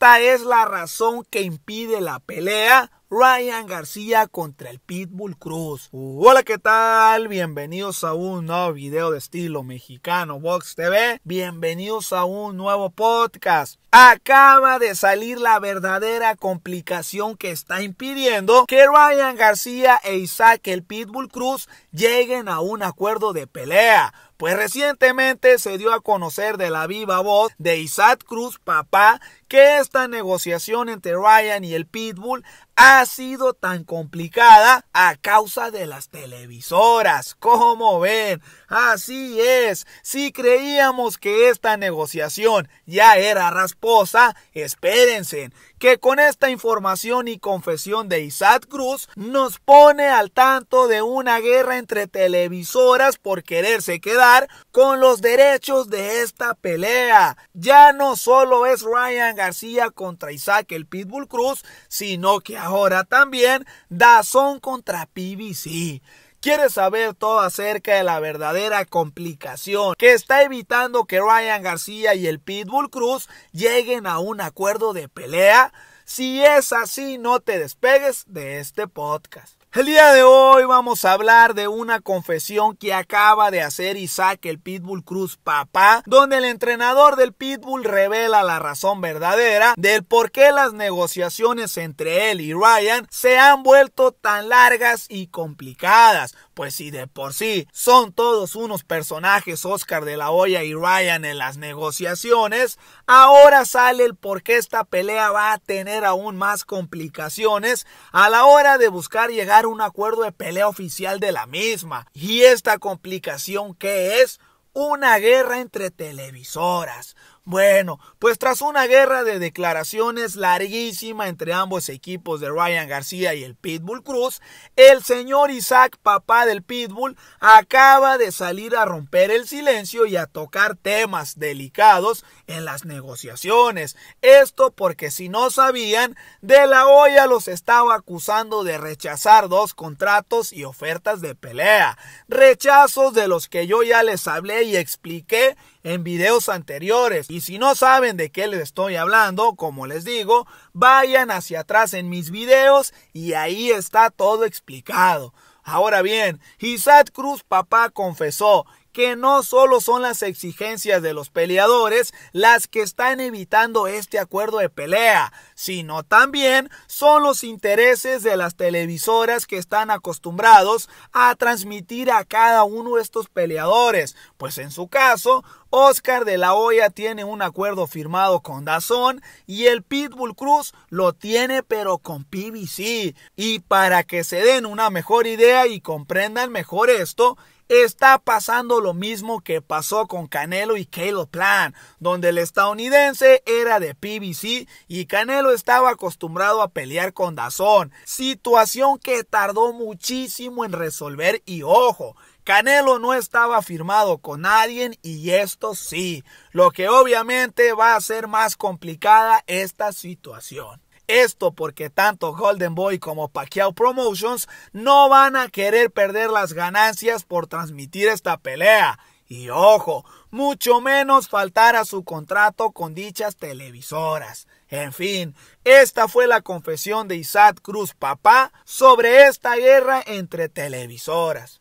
Esta es la razón que impide la pelea Ryan García contra el Pitbull Cruz. hola, ¿qué tal? Bienvenidos a un nuevo video de estilo mexicano Box TV. Bienvenidos a un nuevo podcast. Acaba de salir la verdadera complicación que está impidiendo que Ryan García e Isaac el Pitbull Cruz lleguen a un acuerdo de pelea. Pues recientemente se dio a conocer de la viva voz de Isaac Cruz, papá, que esta negociación entre Ryan y el Pitbull ha sido tan complicada a causa de las televisoras. como ven? Así es. Si creíamos que esta negociación ya era rasposa, espérense que con esta información y confesión de Isaac Cruz nos pone al tanto de una guerra entre televisoras por quererse quedar con los derechos de esta pelea. Ya no solo es Ryan García contra Isaac el Pitbull Cruz, sino que ahora ahora también Dazón contra PBC. ¿Quieres saber todo acerca de la verdadera complicación que está evitando que Ryan García y el Pitbull Cruz lleguen a un acuerdo de pelea? Si es así, no te despegues de este podcast. El día de hoy vamos a hablar de una confesión que acaba de hacer Isaac el Pitbull Cruz papá, donde el entrenador del Pitbull revela la razón verdadera del por qué las negociaciones entre él y Ryan se han vuelto tan largas y complicadas. Pues si de por sí son todos unos personajes Oscar de la Hoya y Ryan en las negociaciones, ahora sale el por qué esta pelea va a tener aún más complicaciones a la hora de buscar llegar a un acuerdo de pelea oficial de la misma. Y esta complicación qué es una guerra entre televisoras bueno, pues tras una guerra de declaraciones larguísima entre ambos equipos de Ryan García y el Pitbull Cruz, el señor Isaac, papá del Pitbull, acaba de salir a romper el silencio y a tocar temas delicados en las negociaciones. Esto porque si no sabían, De la Hoya los estaba acusando de rechazar dos contratos y ofertas de pelea. Rechazos de los que yo ya les hablé y expliqué en videos anteriores. Y si no saben de qué les estoy hablando, como les digo, vayan hacia atrás en mis videos y ahí está todo explicado. Ahora bien, Isaac Cruz Papá confesó que no solo son las exigencias de los peleadores las que están evitando este acuerdo de pelea, sino también son los intereses de las televisoras que están acostumbrados a transmitir a cada uno de estos peleadores, pues en su caso, Oscar de la Hoya tiene un acuerdo firmado con Dazón y el Pitbull Cruz lo tiene pero con PBC. Y para que se den una mejor idea y comprendan mejor esto, está pasando lo mismo que pasó con Canelo y Caleb Plan, donde el estadounidense era de PBC y Canelo estaba acostumbrado a pelear con Dazón, situación que tardó muchísimo en resolver y ojo, Canelo no estaba firmado con nadie y esto sí, lo que obviamente va a ser más complicada esta situación. Esto porque tanto Golden Boy como Pacquiao Promotions no van a querer perder las ganancias por transmitir esta pelea. Y ojo, mucho menos faltar a su contrato con dichas televisoras. En fin, esta fue la confesión de Isaac Cruz Papá sobre esta guerra entre televisoras.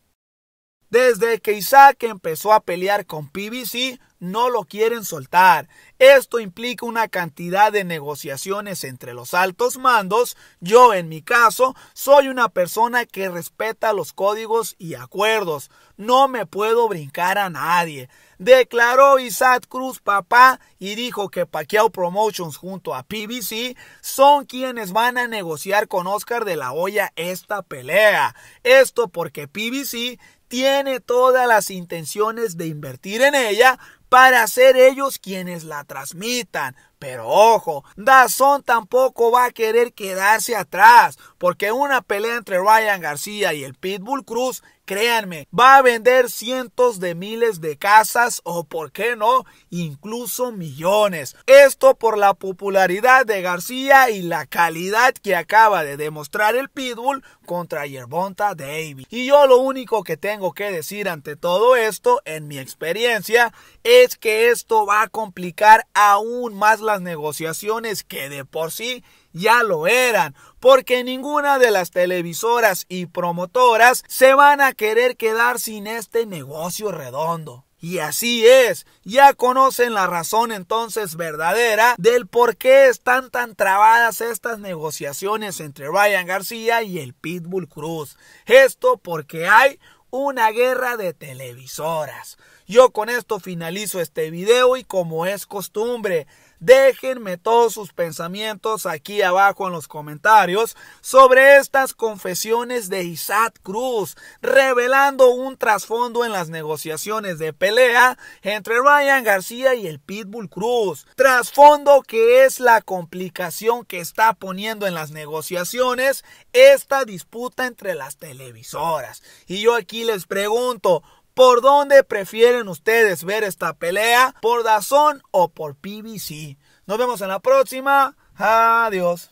Desde que Isaac empezó a pelear con PBC, no lo quieren soltar. Esto implica una cantidad de negociaciones entre los altos mandos. Yo, en mi caso, soy una persona que respeta los códigos y acuerdos. No me puedo brincar a nadie. Declaró Isaac Cruz papá y dijo que Pacquiao Promotions junto a PBC son quienes van a negociar con Oscar de la Hoya esta pelea. Esto porque PBC tiene todas las intenciones de invertir en ella, para ser ellos quienes la transmitan. Pero ojo, Dazón tampoco va a querer quedarse atrás, porque una pelea entre Ryan García y el Pitbull Cruz, créanme, va a vender cientos de miles de casas o, por qué no, incluso millones. Esto por la popularidad de García y la calidad que acaba de demostrar el Pitbull contra Yerbonta Davis. Y yo lo único que tengo que decir ante todo esto, en mi experiencia, es es que esto va a complicar aún más las negociaciones que de por sí ya lo eran, porque ninguna de las televisoras y promotoras se van a querer quedar sin este negocio redondo. Y así es, ya conocen la razón entonces verdadera del por qué están tan trabadas estas negociaciones entre Ryan García y el Pitbull Cruz. Esto porque hay una guerra de televisoras. Yo con esto finalizo este video y como es costumbre, Déjenme todos sus pensamientos aquí abajo en los comentarios sobre estas confesiones de Isaac Cruz, revelando un trasfondo en las negociaciones de pelea entre Ryan García y el Pitbull Cruz. Trasfondo que es la complicación que está poniendo en las negociaciones esta disputa entre las televisoras. Y yo aquí les pregunto, ¿Por dónde prefieren ustedes ver esta pelea? ¿Por Dazón o por PBC? Nos vemos en la próxima. Adiós.